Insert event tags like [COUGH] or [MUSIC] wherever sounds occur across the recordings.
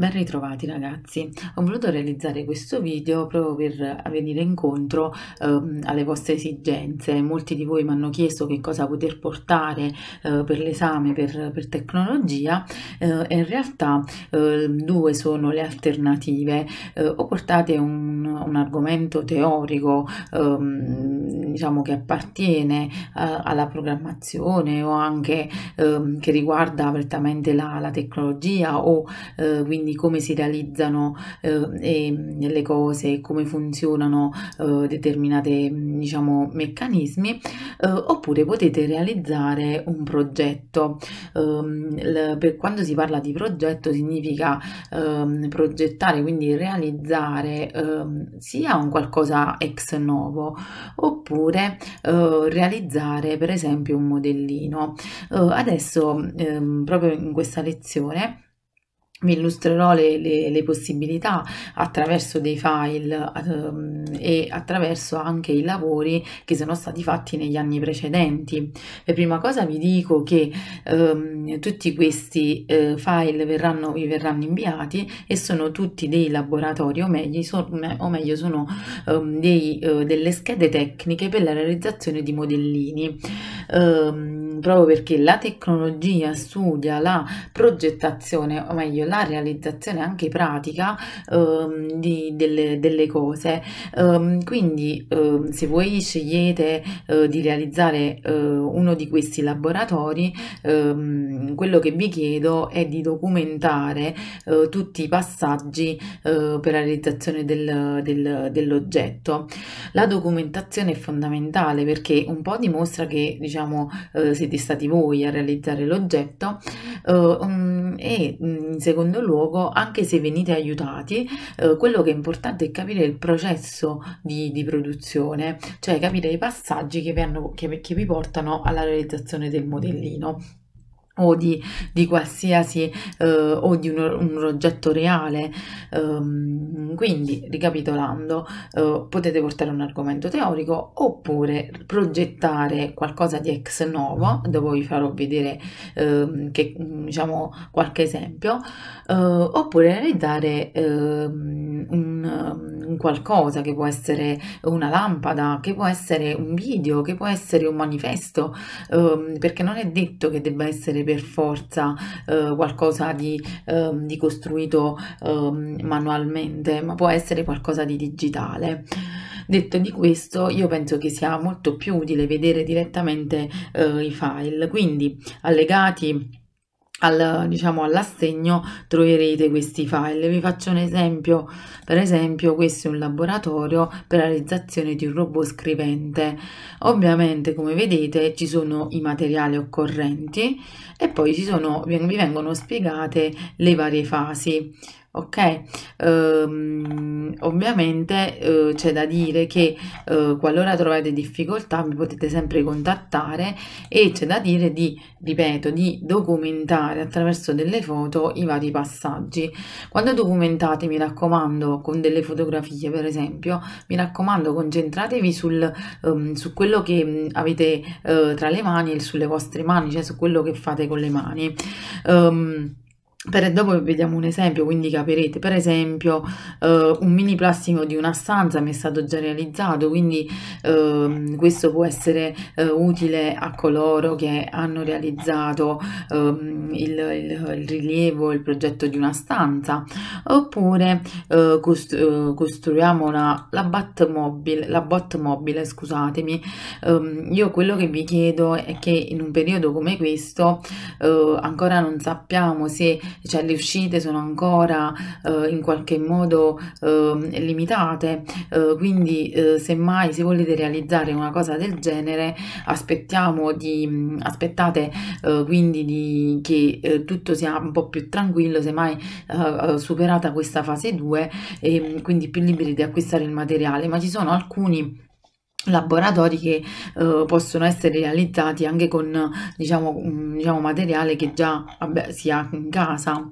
Ben ritrovati ragazzi, ho voluto realizzare questo video proprio per venire incontro ehm, alle vostre esigenze. Molti di voi mi hanno chiesto che cosa poter portare eh, per l'esame per, per, tecnologia eh, e in realtà eh, due sono le alternative. Eh, o portate un, un argomento teorico ehm, diciamo che appartiene eh, alla programmazione o anche ehm, che riguarda prettamente la, la tecnologia o eh, quindi come si realizzano eh, mm, le cose, come funzionano eh, determinati mm, diciamo meccanismi eh, oppure potete realizzare un progetto. Ehm, per quando si parla di progetto significa ehm, progettare, quindi realizzare ehm, sia un qualcosa ex novo oppure oppure eh, realizzare per esempio un modellino. Eh, adesso ehm, proprio in questa lezione vi illustrerò le, le, le, possibilità attraverso dei file um, e attraverso anche i lavori che sono stati fatti negli anni precedenti. Per prima cosa vi dico che um, tutti questi uh, file verranno, vi verranno inviati e sono tutti dei laboratori, o meglio, so, o meglio sono um, dei, uh, delle schede tecniche per la realizzazione di modellini proprio perché la tecnologia studia la progettazione, o meglio la realizzazione anche pratica ehm, di, delle, delle, cose. Ehm, quindi ehm, se voi scegliete eh, di realizzare eh, uno di questi laboratori, ehm, quello che vi chiedo è di documentare eh, tutti i passaggi eh, per la realizzazione del, del, dell'oggetto. La documentazione è fondamentale perché un po' dimostra che diciamo eh, se siete stati voi a realizzare l'oggetto eh, um, e mm, in secondo luogo anche se venite aiutati eh, quello che è importante è capire il processo di, di produzione cioè capire i passaggi che vi, hanno, che, che vi portano alla realizzazione del modellino o di, di qualsiasi eh, o di un, un oggetto reale um, quindi ricapitolando eh, potete portare un argomento teorico oppure progettare qualcosa di ex novo dopo vi farò vedere eh, che, diciamo qualche esempio eh, oppure realizzare ehm, un un qualcosa che può essere una lampada, che può essere un video, che può essere un manifesto, ehm, perché non è detto che debba essere per forza eh, qualcosa di, ehm, di costruito ehm, manualmente, ma può essere qualcosa di digitale. Detto di questo, io penso che sia molto più utile vedere direttamente eh, i file, quindi allegati al, diciamo, all'assegno troverete questi file. Vi faccio un esempio, per esempio questo è un laboratorio per la realizzazione di un robot scrivente. Ovviamente come vedete ci sono i materiali occorrenti e poi ci sono, vi vengono spiegate le varie fasi. Ok, um, ovviamente uh, c'è da dire che uh, qualora trovate difficoltà mi potete sempre contattare e c'è da dire di, ripeto, di documentare attraverso delle foto i vari passaggi. Quando documentate, mi raccomando, con delle fotografie per esempio, mi raccomando concentratevi sul, um, su quello che mm, avete uh, tra le mani e sulle vostre mani, cioè su quello che fate con le mani. Um, per, dopo vediamo un esempio, quindi capirete, per esempio eh, un mini plastico di una stanza mi è stato già realizzato, quindi eh, questo può essere eh, utile a coloro che hanno realizzato ehm, il, il, il, rilievo, il progetto di una stanza, oppure eh, costru eh, costruiamo una, la bat mobile, la bot mobile scusatemi, ehm, io quello che vi chiedo è che in un periodo come questo eh, ancora non sappiamo se cioè le uscite sono ancora eh, in qualche modo eh, limitate, eh, quindi eh, semmai se volete realizzare una cosa del genere aspettiamo di, mm, aspettate eh, quindi di, che eh, tutto sia un po' più tranquillo, semmai superata questa fase 2 e mm, quindi più liberi di acquistare il materiale, ma ci sono alcuni laboratori che eh, possono essere realizzati anche con diciamo, diciamo materiale che già vabbè, si ha in casa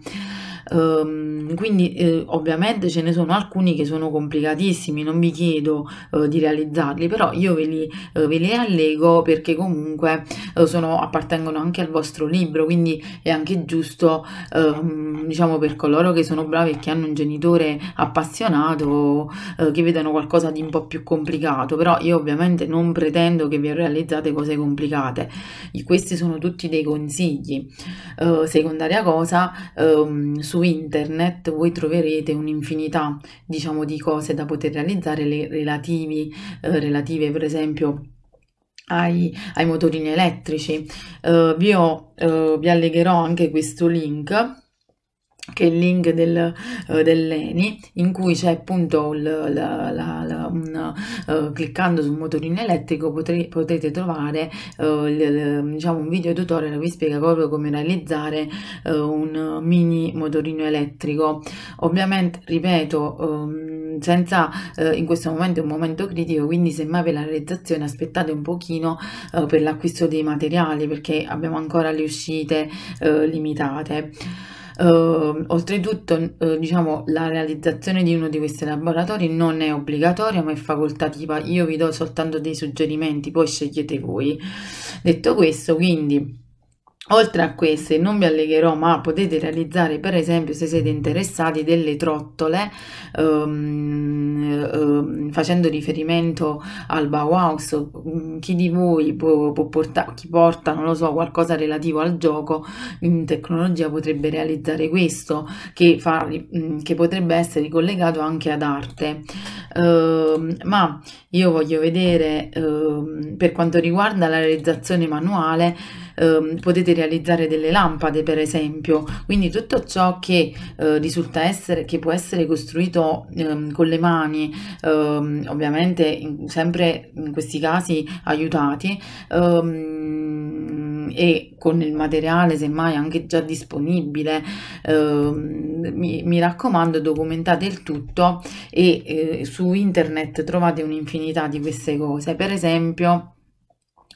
Um, quindi eh, ovviamente ce ne sono alcuni che sono complicatissimi, non vi chiedo eh, di realizzarli, però io ve li, eh, ve li allego perché comunque eh, sono, appartengono anche al vostro libro, quindi è anche giusto, ehm, diciamo, per coloro che sono bravi e che hanno un genitore appassionato, eh, che vedano qualcosa di un po' più complicato, però io ovviamente non pretendo che vi realizzate cose complicate, questi sono tutti dei consigli. Eh, secondaria cosa, ehm, su su internet voi troverete un'infinità, diciamo, di cose da poter realizzare, le relativi, eh, relative per esempio ai, ai motorini elettrici. Eh, vi, ho, eh, vi allegherò anche questo link che è il link del, uh, dell'ENI, in cui c'è appunto il, la, la, la, un, uh, cliccando sul motorino elettrico potre, potete trovare uh, il, il, diciamo un video tutorial che vi spiega proprio come realizzare un mini motorino elettrico. Ovviamente, ripeto, um, senza, in questo momento è un momento critico, quindi semmai per la realizzazione aspettate un pochino per l'acquisto dei materiali perché abbiamo ancora le uscite limitate. Uh, oltretutto, uh, diciamo, la realizzazione di uno di questi laboratori non è obbligatoria, ma è facoltativa. Io vi do soltanto dei suggerimenti, poi scegliete voi. Detto questo, quindi Oltre a queste non vi allegherò, ma potete realizzare per esempio se siete interessati delle trottole ehm, ehm, facendo riferimento al Bauhaus, mm, chi di voi può, può portare, chi porta, non lo so, qualcosa relativo al gioco in tecnologia potrebbe realizzare questo che, fa, mm, che potrebbe essere collegato anche ad arte. Ehm, ma io voglio vedere ehm, per quanto riguarda la realizzazione manuale eh, potete realizzare delle lampade per esempio, quindi tutto ciò che eh, risulta essere, che può essere costruito eh, con le mani, ehm, ovviamente in, sempre in questi casi aiutati, ehm, e con il materiale semmai anche già disponibile eh, mi, mi, raccomando documentate il tutto e eh, su internet trovate un'infinità di queste cose per esempio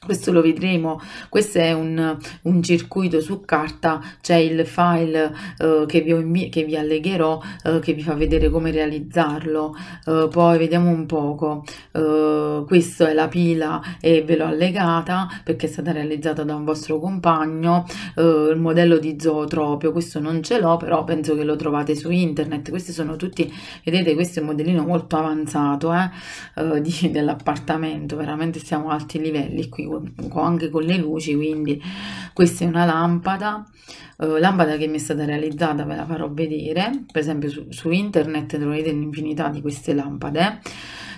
questo lo vedremo, questo è un, un circuito su carta, c'è il file eh, che, vi, che, vi, allegherò eh, che vi fa vedere come realizzarlo, eh, poi vediamo un poco, eh, questa è la pila e ve l'ho allegata perché è stata realizzata da un vostro compagno, eh, il modello di zootropio, questo non ce l'ho però penso che lo trovate su internet, questi sono tutti, vedete questo è un modellino molto avanzato eh. dell'appartamento, veramente siamo a alti livelli qui anche con le luci, quindi questa è una lampada, eh, lampada che mi è stata realizzata, ve la farò vedere, per esempio su, su internet troverete un'infinità di queste lampade,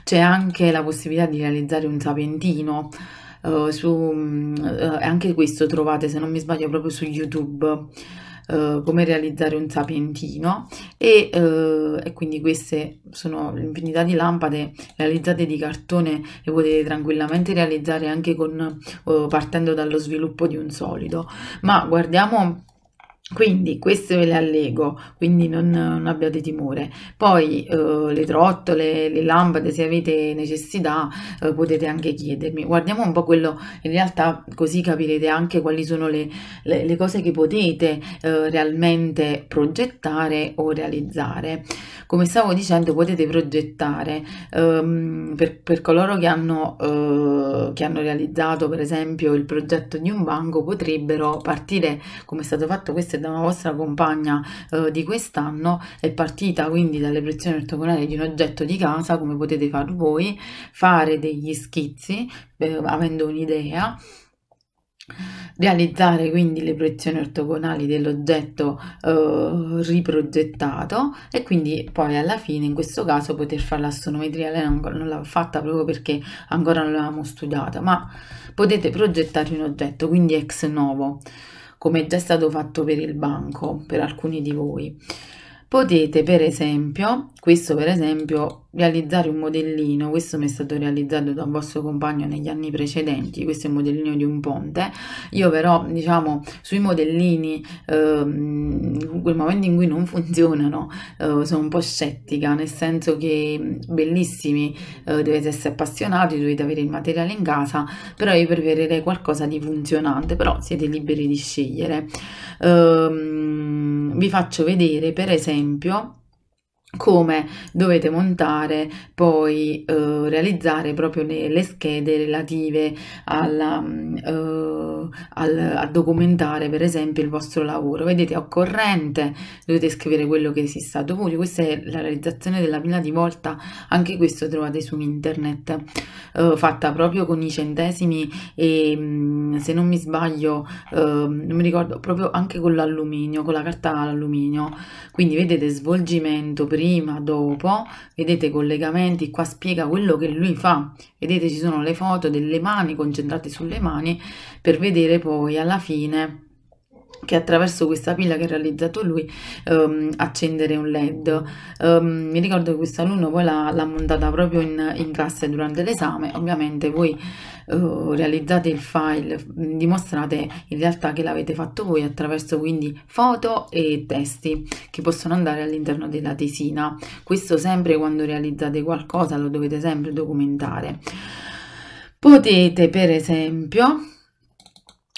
c'è anche la possibilità di realizzare un sapentino, eh, su, mm, eh, anche questo trovate se non mi sbaglio proprio su YouTube, eh, come realizzare un sapientino e, eh, e, quindi queste sono l'infinità di lampade realizzate di cartone le potete tranquillamente realizzare anche con, eh, partendo dallo sviluppo di un solido ma guardiamo quindi queste ve le allego, quindi non, non abbiate timore. Poi eh, le trottole, le lampade, se avete necessità eh, potete anche chiedermi. Guardiamo un po' quello, in realtà così capirete anche quali sono le, le, le cose che potete eh, realmente progettare o realizzare. Come stavo dicendo potete progettare ehm, per, per, coloro che hanno, eh, che hanno realizzato per esempio il progetto di un banco potrebbero partire come è stato fatto questo da una vostra compagna eh, di quest'anno è partita quindi dalle pressioni ortogonali di un oggetto di casa, come potete far voi, fare degli schizzi eh, avendo un'idea realizzare quindi le proiezioni ortogonali dell'oggetto eh, riprogettato e quindi poi alla fine in questo caso poter fare l'astronometria lei non, non l'ha fatta proprio perché ancora non l'avevamo studiata ma potete progettare un oggetto quindi ex novo come è già stato fatto per il banco, per alcuni di voi. Potete per esempio, questo per esempio, realizzare un modellino, questo mi è stato realizzato da un vostro compagno negli anni precedenti, questo è un modellino di un ponte, io però diciamo sui modellini, eh, quel momento in cui non [LAUGHS] funzionano, eh, sono un po' scettica, nel senso che bellissimi, eh, dovete essere appassionati, dovete avere il materiale in casa, però io preferirei qualcosa di funzionante, però siete liberi di scegliere. Eh, vi faccio vedere per esempio come dovete montare poi eh, realizzare proprio le, le schede relative alla mm, eh, al, a documentare per esempio il vostro lavoro. Vedete, occorrente dovete scrivere quello che si sta dovuto. Questa è la realizzazione della pila di volta, anche questo trovate su internet, eh, fatta proprio con i centesimi e mm, se non mi sbaglio, eh, non mi ricordo, proprio anche con l'alluminio, con la carta all'alluminio. Quindi vedete svolgimento prima, dopo, vedete collegamenti, qua spiega quello che lui fa. Vedete ci sono le foto delle mani concentrate sulle mani per vedere vedere poi alla fine che attraverso questa pila che ha realizzato lui um, accendere un led um, mi ricordo che questo alunno poi l'ha, montata proprio in, in classe durante l'esame ovviamente voi uh, realizzate il file dimostrate in realtà che l'avete fatto voi attraverso quindi foto e testi che possono andare all'interno della tesina questo sempre quando realizzate qualcosa lo dovete sempre documentare potete per esempio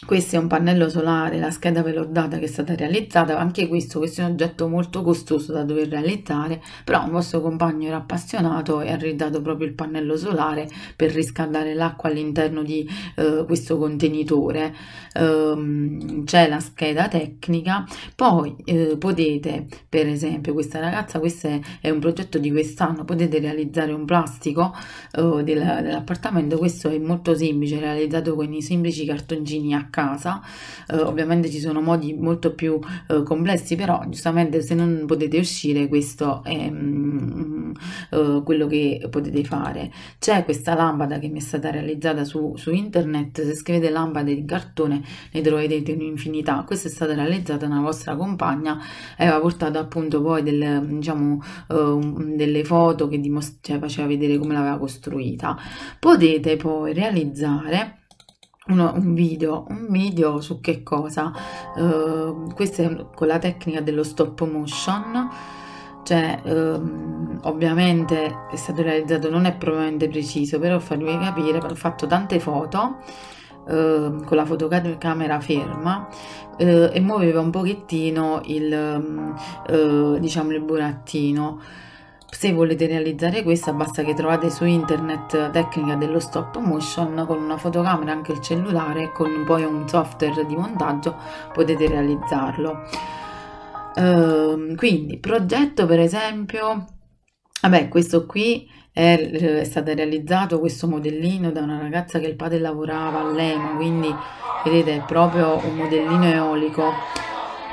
questo è un pannello solare, la scheda ve l'ho data che è stata realizzata, anche questo, questo è un oggetto molto costoso da dover realizzare, però un vostro compagno era appassionato e ha ridato proprio il pannello solare per riscaldare l'acqua all'interno di eh, questo contenitore. Eh, C'è la scheda tecnica, poi eh, potete, per esempio questa ragazza, questo è, è un progetto di quest'anno, potete realizzare un plastico eh, dell'appartamento, questo è molto semplice, realizzato con i semplici cartoncini H casa, eh, ovviamente ci sono modi molto più eh, complessi, però giustamente se non potete uscire questo è mm, mm, eh, quello che potete fare. C'è questa lampada che mi è stata realizzata su, su internet, se scrivete lampade di cartone ne troverete un'infinità, questa è stata realizzata una vostra compagna e aveva portato appunto poi del, diciamo, eh, delle foto che dimost- cioè, faceva vedere come l'aveva costruita. Potete poi realizzare uno, un video, un video su che cosa? Uh, questo è con la tecnica dello stop motion, cioè um, ovviamente è stato realizzato, non è propriamente preciso, però farvi capire, ho fatto tante foto uh, con la fotocamera ferma uh, e muoveva un pochettino il, eh, diciamo, il burattino se volete realizzare questa basta che trovate su internet la tecnica dello stop motion con una fotocamera anche il cellulare e con poi un software di montaggio potete realizzarlo. Uh, quindi progetto per esempio, vabbè questo qui è, eh, è, stato realizzato questo modellino da una ragazza che il padre lavorava all'EMA, quindi vedete è proprio un modellino eolico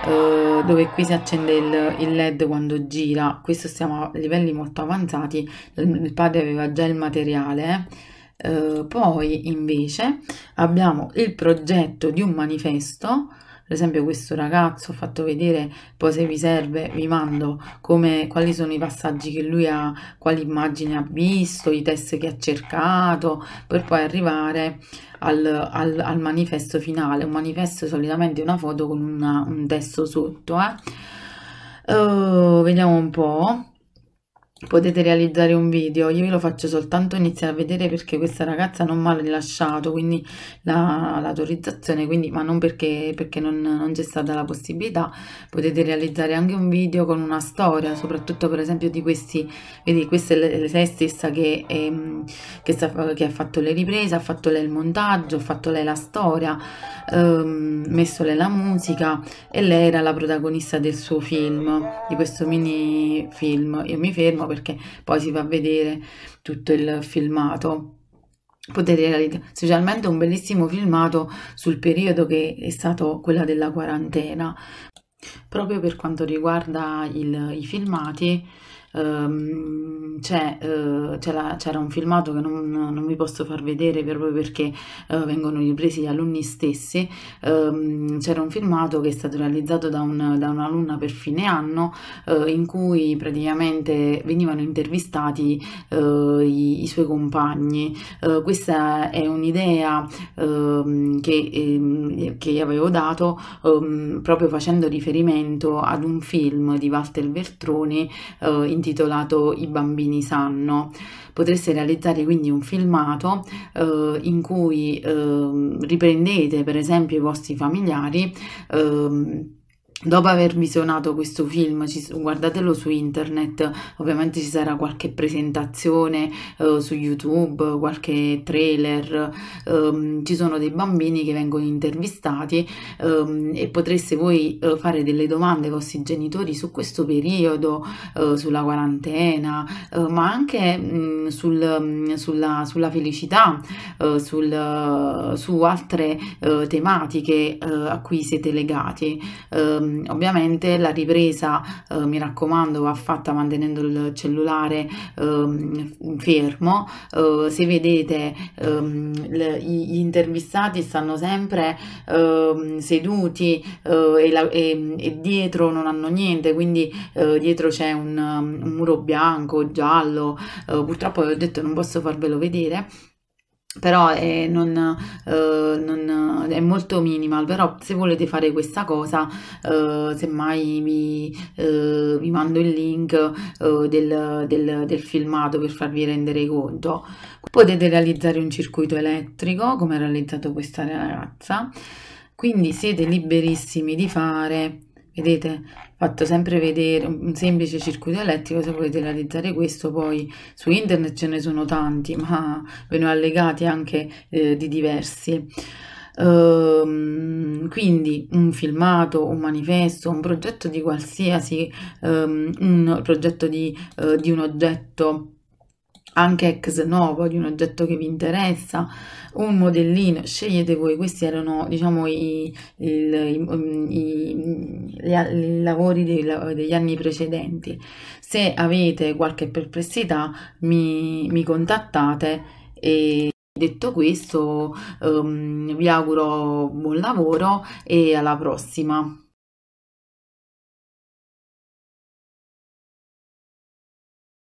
eh, dove qui si accende il, il, led quando gira questo siamo a livelli molto avanzati il padre aveva già il materiale eh, poi invece abbiamo il progetto di un manifesto per esempio questo ragazzo ho fatto vedere poi se vi serve vi mando come, quali sono i passaggi che lui ha quali immagini ha visto i test che ha cercato per poi arrivare al, al, al manifesto finale un manifesto è solitamente una foto con una, un testo sotto eh. uh, vediamo un po' potete realizzare un video io ve lo faccio soltanto iniziare a vedere perché questa ragazza non mi ha rilasciato quindi l'autorizzazione la, quindi ma non perché, perché non, non c'è stata la possibilità potete realizzare anche un video con una storia soprattutto per esempio di questi vedi questa è lei stessa che, è, ehm, che, sta, che, ha fatto le riprese ha fatto lei il montaggio ha fatto lei la storia ehm, messo lei la musica e lei era la protagonista del suo film di questo mini film io mi fermo perché poi si va a vedere tutto il filmato potete realizzare specialmente un bellissimo filmato sul periodo che è stato quella della quarantena proprio per quanto riguarda il, i filmati Um, c'era un filmato che non, non, vi posso far vedere proprio perché uh, vengono ripresi gli alunni stessi. Um, c'era un filmato che è stato realizzato da, un, da un'alunna per fine anno uh, in cui praticamente venivano intervistati uh, i, i, suoi compagni. questa è un'idea ehm, che, che avevo dato um, proprio facendo riferimento ad un film di Walter Vertroni in intitolato I bambini sanno. Potreste realizzare quindi un filmato eh, in cui ehm, riprendete per esempio i vostri familiari ehm, Dopo aver visionato questo film, ci, guardatelo su internet, ovviamente ci sarà qualche presentazione eh, su YouTube, qualche trailer, ehm, ci sono dei bambini che vengono intervistati ehm, e potreste voi eh, fare delle domande ai vostri genitori su questo periodo, eh, sulla quarantena, eh, ma anche mh, mm, sul, mm, sulla, sulla, felicità, eh, sul, su altre eh, tematiche a cui siete legati. Ehm, Ehm, ovviamente la ripresa eh, mi raccomando va fatta mantenendo il cellulare ehm, fermo eh, se vedete ehm, le, gli intervistati stanno sempre ehm, seduti ehm, e, la, e, e, dietro non hanno niente quindi dietro c'è un, un, muro bianco giallo purtroppo vi ho detto non posso farvelo vedere però è, non, eh, non, è, molto minimal però se volete fare questa cosa eh, semmai vi, eh, vi, mando il link eh, del, del, del, filmato per farvi rendere conto potete realizzare un circuito elettrico come ha realizzato questa ragazza quindi siete liberissimi di fare Vedete, fatto sempre vedere un semplice circuito elettrico, se volete realizzare questo poi su internet ce ne sono tanti, ma ve ne ho allegati anche eh, di diversi. Um, quindi un filmato, un manifesto, un progetto di qualsiasi, um, un progetto di, uh, di un oggetto anche ex novo di un oggetto che vi interessa, un modellino, scegliete voi, questi erano diciamo i, il, i, i, i lavori dei, degli anni precedenti. Se avete qualche perplessità mi, mi contattate e detto questo um, vi auguro buon lavoro e alla prossima.